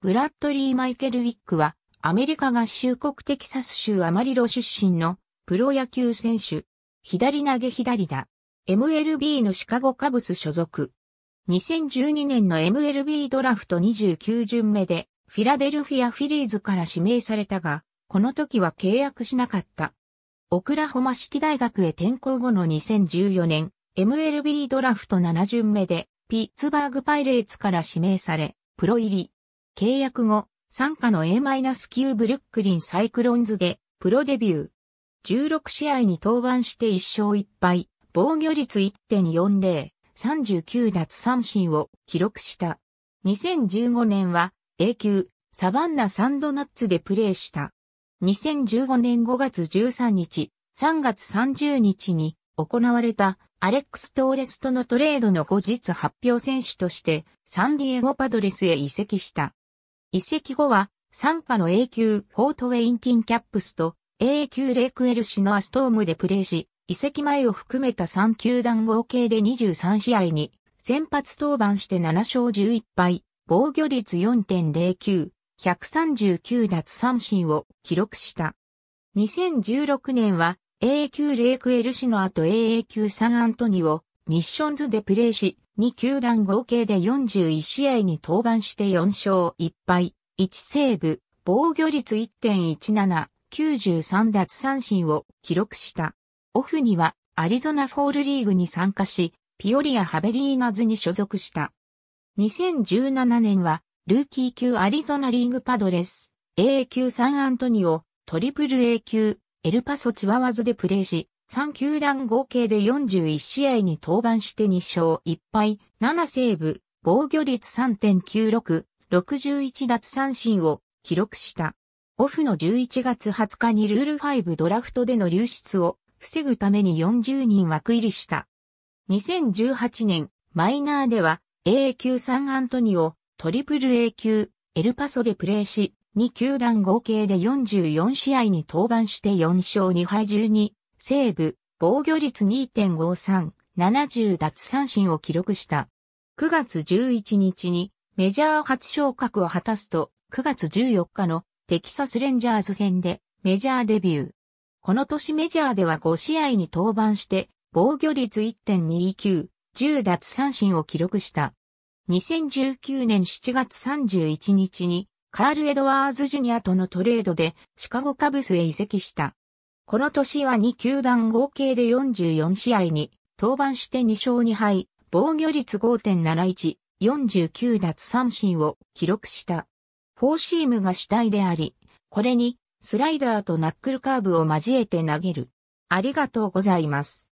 ブラッドリー・マイケル・ウィックは、アメリカ合衆国テキサス州アマリロ出身のプロ野球選手。左投げ左打。MLB のシカゴカブス所属。2012年の MLB ドラフト29巡目で、フィラデルフィア・フィリーズから指名されたが、この時は契約しなかった。オクラホマシティ大学へ転校後の2014年、MLB ドラフト7巡目で、ピッツバーグパイレーツから指名され、プロ入り。契約後、参加の A-9 ブルックリンサイクロンズでプロデビュー。16試合に登板して1勝1敗、防御率1.40、39奪三振を記録した。2015年は A 級サバンナサンドナッツでプレーした。2015年5月13日、3月30日に行われたアレックス・トーレスとのトレードの後日発表選手としてサンディエゴパドレスへ移籍した。移籍後は、参加の A 級フォートウェインティンキャップスと A 級レイクエルシのアストームでプレーし、移籍前を含めた3球団合計で23試合に先発登板して7勝11敗、防御率4.09、139奪三振を記録した。2016年は A 級レイクエルシの後 AA 級サンアントニオ、ミッションズでプレーし、2球団合計で41試合に登板して4勝1敗、1セーブ、防御率1.17、93奪三振を記録した。オフにはアリゾナフォールリーグに参加し、ピオリア・ハベリーナズに所属した。2017年は、ルーキー級アリゾナリーグパドレス、A 級サンアントニオ、トリプル A 級、エルパソチワワズでプレーし、3球団合計で41試合に登板して2勝1敗、7セーブ、防御率3.96、61奪三振を記録した。オフの11月20日にルール5ドラフトでの流出を防ぐために40人枠入りした。2018年、マイナーでは AA 級サンアントニオ、トリプル A 級、エルパソでプレーし、2球団合計で44試合に登板して4勝2敗12セーブ、防御率2.53、70奪三振を記録した。9月11日にメジャー初昇格を果たすと、9月14日のテキサスレンジャーズ戦でメジャーデビュー。この年メジャーでは5試合に登板して、防御率1.29、10奪三振を記録した。2019年7月31日にカール・エドワーズ・ジュニアとのトレードでシカゴカブスへ移籍した。この年は2球団合計で44試合に登板して2勝2敗、防御率5.71、49奪三振を記録した。フォーシームが主体であり、これにスライダーとナックルカーブを交えて投げる。ありがとうございます。